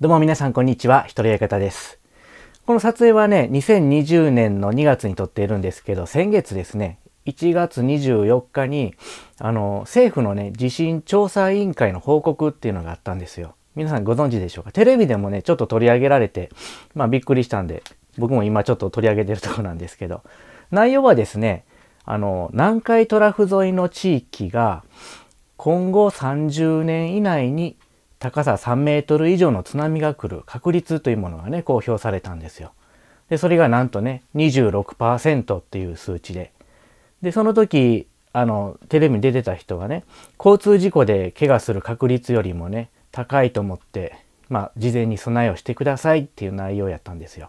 どうも皆さんこんにちは、ひとりやかです。この撮影はね、2020年の2月に撮っているんですけど、先月ですね、1月24日に、あの、政府のね、地震調査委員会の報告っていうのがあったんですよ。皆さんご存知でしょうかテレビでもね、ちょっと取り上げられて、まあびっくりしたんで、僕も今ちょっと取り上げてるとこなんですけど、内容はですね、あの、南海トラフ沿いの地域が、今後30年以内に高さ3メートル以上の津波が来る確率というものがね、公表されたんですよ。で、それがなんとね、26%っていう数値で。で、その時、あの、テレビに出てた人がね、交通事故で怪我する確率よりもね、高いと思って、まあ、事前に備えをしてくださいっていう内容やったんですよ。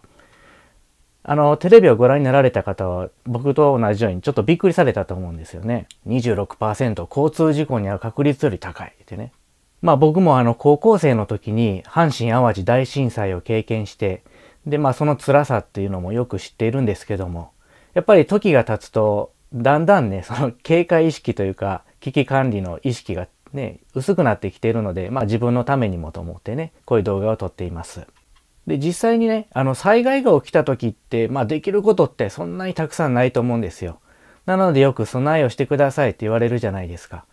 あの、テレビをご覧になられた方は、僕と同じようにちょっとびっくりされたと思うんですよね。26%交通事故に遭う確率より高いってね。まあ僕もあの高校生の時に阪神淡路大震災を経験して、でまあその辛さっていうのもよく知っているんですけども、やっぱり時が経つとだんだんね、その警戒意識というか危機管理の意識がね、薄くなってきているので、まあ自分のためにもと思ってね、こういう動画を撮っています。で、実際にね、あの災害が起きた時って、まあできることってそんなにたくさんないと思うんですよ。なのでよく備えをしてくださいって言われるじゃないですか。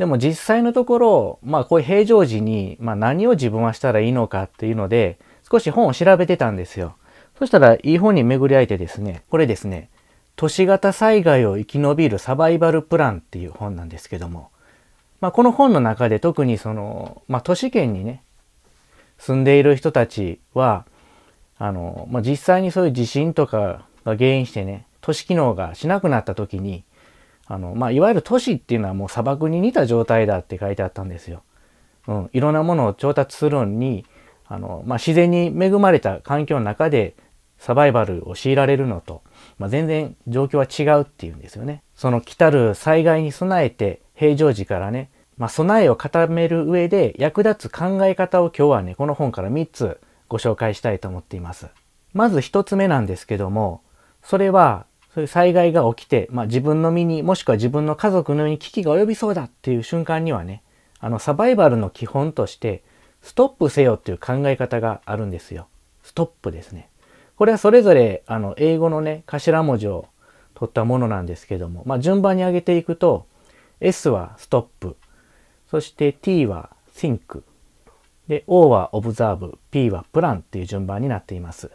でも実際のところ、まあこういう平常時に、まあ何を自分はしたらいいのかっていうので、少し本を調べてたんですよ。そしたらいい本に巡り合えてですね、これですね、都市型災害を生き延びるサバイバルプランっていう本なんですけども、まあこの本の中で特にその、まあ都市圏にね、住んでいる人たちは、あの、まあ実際にそういう地震とかが原因してね、都市機能がしなくなった時に、あの、まあ、いわゆる都市っていうのはもう砂漠に似た状態だって書いてあったんですよ。うん、いろんなものを調達するのに、あの、まあ、自然に恵まれた環境の中でサバイバルを強いられるのと、まあ、全然状況は違うっていうんですよね。その来たる災害に備えて平常時からね、まあ、備えを固める上で役立つ考え方を今日はね、この本から3つご紹介したいと思っています。まず1つ目なんですけども、それはそういう災害が起きて、まあ、自分の身にもしくは自分の家族の身に危機が及びそうだっていう瞬間にはねあのサバイバルの基本としてストップせよっていう考え方があるんですよ。ストップですね。これはそれぞれあの英語のね頭文字を取ったものなんですけども、まあ、順番に上げていくと S はストップそして T は think で O は observe P はプランっていう順番になっています。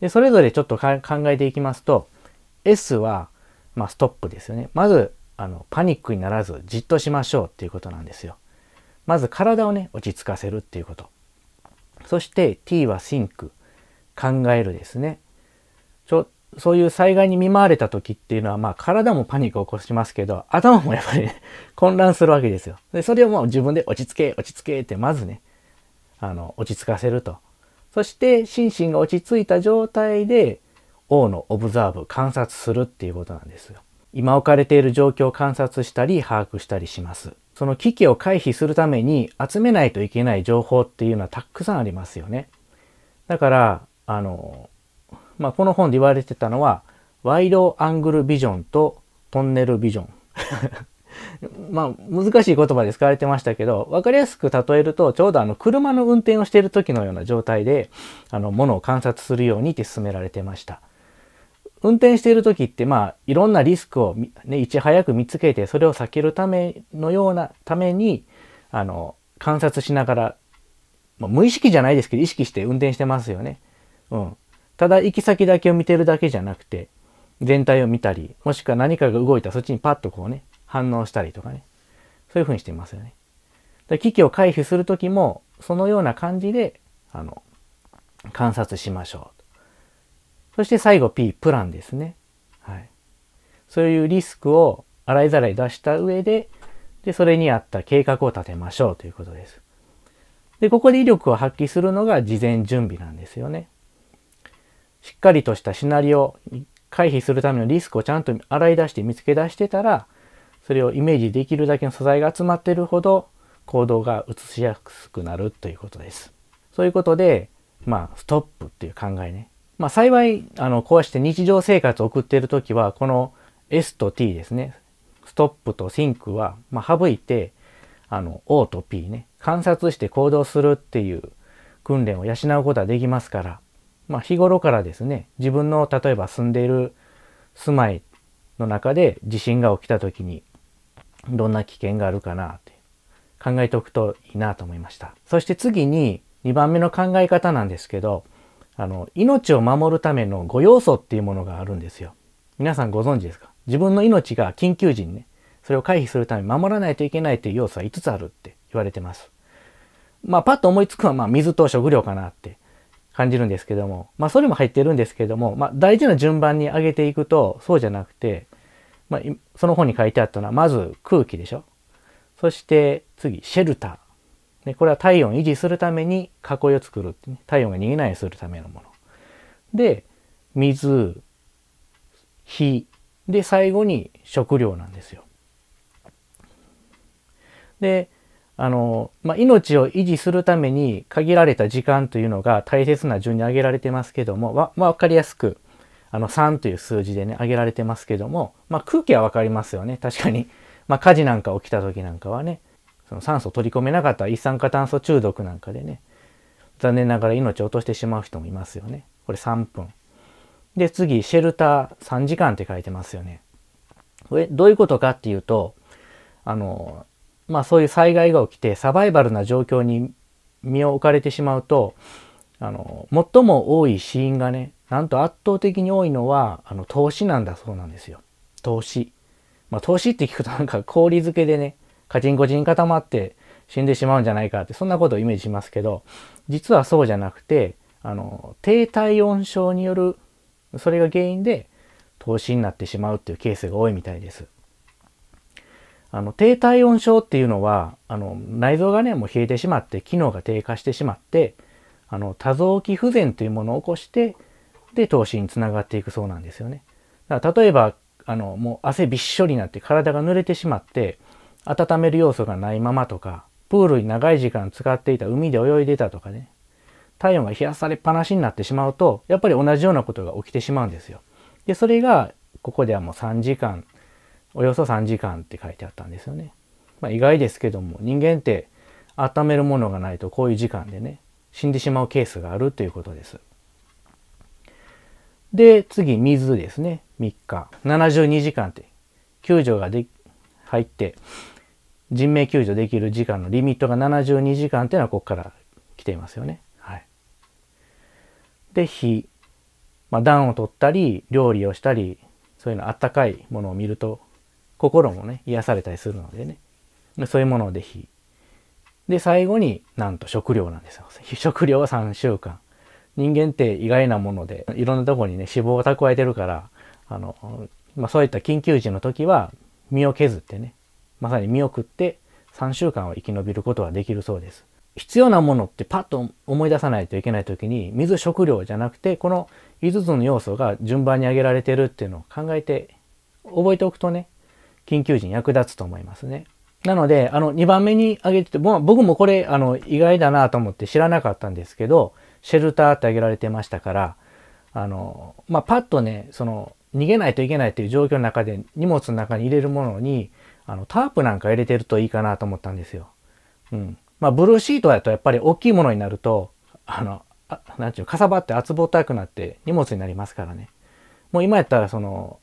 でそれぞれちょっと考えていきますと S は、まあ、ストップですよね。まず、あの、パニックにならず、じっとしましょうっていうことなんですよ。まず、体をね、落ち着かせるっていうこと。そして、T はシンク。考えるですね。ちょ、そういう災害に見舞われた時っていうのは、まあ、体もパニックを起こしますけど、頭もやっぱり、ね、混乱するわけですよ。で、それをもう自分で落ち着け、落ち着けって、まずね、あの、落ち着かせると。そして、心身が落ち着いた状態で、王のオブザーブ観察するっていうことなんですよ。今置かれている状況を観察したり把握したりします。その危機を回避するために集めないといけない情報っていうのはたくさんありますよね。だから、あの、まあ、この本で言われてたのは、ワイドアングルビジョンとトンネルビジョン。まあ、難しい言葉で使われてましたけど、わかりやすく例えると、ちょうどあの、車の運転をしている時のような状態で、あの、ものを観察するようにって進められてました。運転している時って、まあ、いろんなリスクを、ね、いち早く見つけて、それを避けるためのような、ために、あの、観察しながら、まあ、無意識じゃないですけど、意識して運転してますよね。うん。ただ、行き先だけを見てるだけじゃなくて、全体を見たり、もしくは何かが動いたらそっちにパッとこうね、反応したりとかね。そういうふうにしてますよね。で危機を回避する時も、そのような感じで、あの、観察しましょう。そして最後 P、プランですね。はい。そういうリスクを洗いざらい出した上で、で、それに合った計画を立てましょうということです。で、ここで威力を発揮するのが事前準備なんですよね。しっかりとしたシナリオ、回避するためのリスクをちゃんと洗い出して見つけ出してたら、それをイメージできるだけの素材が集まってるほど、行動が移しやすくなるということです。そういうことで、まあ、ストップっていう考えね。まあ、幸いあのこうして日常生活を送っている時はこの S と T ですねストップとシンクは、まあ、省いてあの O と P ね観察して行動するっていう訓練を養うことはできますから、まあ、日頃からですね自分の例えば住んでいる住まいの中で地震が起きた時にどんな危険があるかなって考えておくといいなと思いました。そして次に2番目の考え方なんですけどあの、命を守るための5要素っていうものがあるんですよ。皆さんご存知ですか自分の命が緊急時にね、それを回避するために守らないといけないという要素は5つあるって言われてます。まあ、パッと思いつくのは、まあ、水と食料かなって感じるんですけども、まあ、それも入ってるんですけども、まあ、大事な順番に上げていくと、そうじゃなくて、まあ、その本に書いてあったのは、まず空気でしょそして、次、シェルター。で、これは体温維持するために囲いを作る、体温が逃げないようにするためのもの。で、水、火、で、最後に食料なんですよ。で、あの、まあ、命を維持するために限られた時間というのが大切な順に挙げられてますけども、わ、まあ、かりやすく、あの、3という数字でね、挙げられてますけども、まあ、空気は分かりますよね。確かに。まあ、火事なんか起きた時なんかはね、その酸素を取り込めなかった一酸化炭素中毒なんかでね残念ながら命を落としてしまう人もいますよねこれ3分で次シェルター3時間って書いてますよねこれどういうことかっていうとあのまあそういう災害が起きてサバイバルな状況に身を置かれてしまうとあの最も多い死因がねなんと圧倒的に多いのはあの投資なんだそうなんですよ投資まあ投資って聞くとなんか氷漬けでねカチンコチン固まって死んでしまうんじゃないかってそんなことをイメージしますけど実はそうじゃなくてあの低体温症によるそれが原因で投資になってしまうっていうケースが多いみたいです。あの低体温症っていうのはあの内臓がねもう冷えてしまって機能が低下してしまってあの多臓器不全というものを起こしてで投資につながっていくそうなんですよね。だから例えばあのもう汗びっしょりになって体が濡れてしまって温める要素がないままとか、プールに長い時間使っていた海で泳いでたとかね、体温が冷やされっぱなしになってしまうと、やっぱり同じようなことが起きてしまうんですよ。で、それが、ここではもう3時間、およそ3時間って書いてあったんですよね。まあ、意外ですけども、人間って温めるものがないとこういう時間でね、死んでしまうケースがあるということです。で、次、水ですね。3日。72時間って、救助がで入って、人命救助できる時間のリミットが72時間っていうのはここから来ていますよね。はい、で火、まあ、暖を取ったり料理をしたりそういうのあったかいものを見ると心もね癒されたりするのでねそういうもので火で最後になんと食料なんですよ 食料は3週間人間って意外なものでいろんなとこにね脂肪を蓄えてるからあの、まあ、そういった緊急時の時は身を削ってねまさに見送って3週間は生き延びることはできるそうです。必要なものってパッと思い出さないといけない時に水食料じゃなくてこの5つの要素が順番に挙げられてるっていうのを考えて覚えておくとね緊急時に役立つと思いますね。なのであの2番目に挙げてて僕もこれあの意外だなと思って知らなかったんですけどシェルターって挙げられてましたからあの、まあ、パッとねその逃げないといけないという状況の中で荷物の中に入れるものにあの、タープなんか入れてるといいかなと思ったんですよ。うん。まあ、ブルーシートだとやっぱり大きいものになると、あの、あなんちゅう、かさばって厚ぼたくなって荷物になりますからね。もう今やったらその、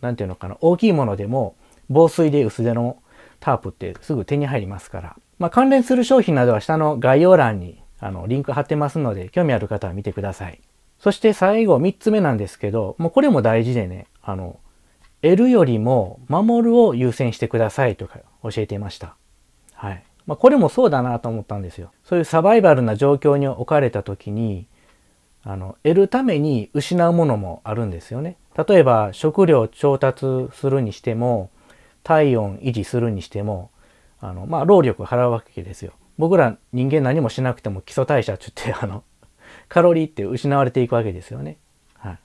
なんていうのかな、大きいものでも防水で薄手のタープってすぐ手に入りますから。まあ、関連する商品などは下の概要欄にあのリンク貼ってますので、興味ある方は見てください。そして最後3つ目なんですけど、もうこれも大事でね、あの、得るよりも守るを優先してくださいとか教えていました。はい。まあ、これもそうだなと思ったんですよ。そういうサバイバルな状況に置かれた時に、あの、得るために失うものもあるんですよね。例えば食料調達するにしても、体温維持するにしても、あの、まあ、労力払うわけですよ。僕ら人間何もしなくても基礎代謝って言って、あの、カロリーって失われていくわけですよね。はい。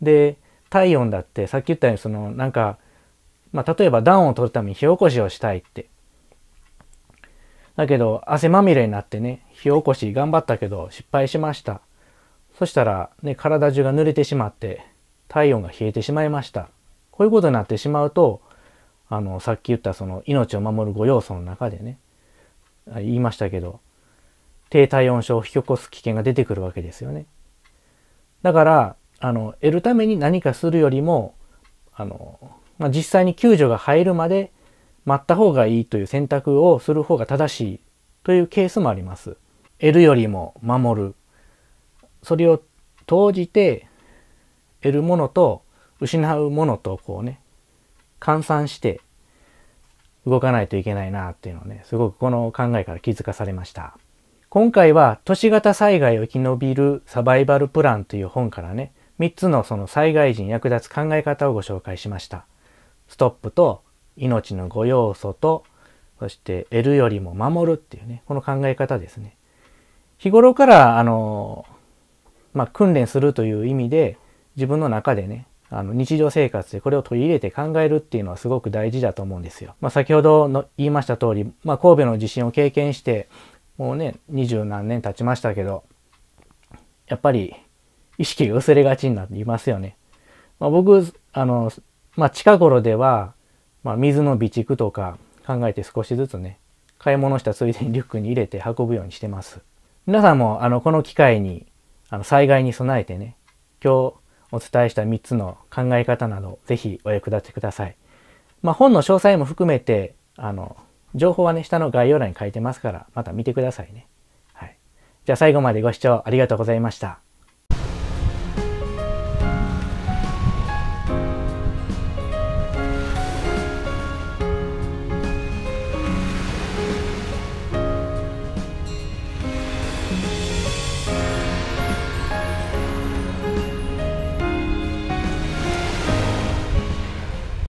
で、体温だってさっき言ったようにそのなんか、まあ、例えば暖を取るために火起こしをしたいってだけど汗まみれになってね火起こし頑張ったけど失敗しましたそしたら、ね、体中が濡れてしまって体温が冷えてしまいましたこういうことになってしまうとあのさっき言ったその命を守る5要素の中でね言いましたけど低体温症を引き起こす危険が出てくるわけですよねだからあの、得るために何かするよりも、あの、まあ、実際に救助が入るまで待った方がいいという選択をする方が正しいというケースもあります。得るよりも守る。それを投じて得るものと失うものとこうね、換算して動かないといけないなっていうのをね、すごくこの考えから気づかされました。今回は都市型災害を生き延びるサバイバルプランという本からね、3つのその災害時に役立つ考え方をご紹介しました。ストップと命の5要素とそして得るよりも守るっていうねこの考え方ですね。日頃からあの、まあ、訓練するという意味で自分の中でねあの日常生活でこれを取り入れて考えるっていうのはすごく大事だと思うんですよ。まあ、先ほどの言いました通り、まあ、神戸の地震を経験してもうね二十何年経ちましたけどやっぱり意識が薄れがちになっていますよね。まあ、僕、あの、まあ、近頃では、まあ、水の備蓄とか考えて少しずつね、買い物したついでにリュックに入れて運ぶようにしてます。皆さんも、あの、この機会に、あの、災害に備えてね、今日お伝えした3つの考え方など、ぜひお役立てください。まあ、本の詳細も含めて、あの、情報はね、下の概要欄に書いてますから、また見てくださいね。はい。じゃあ最後までご視聴ありがとうございました。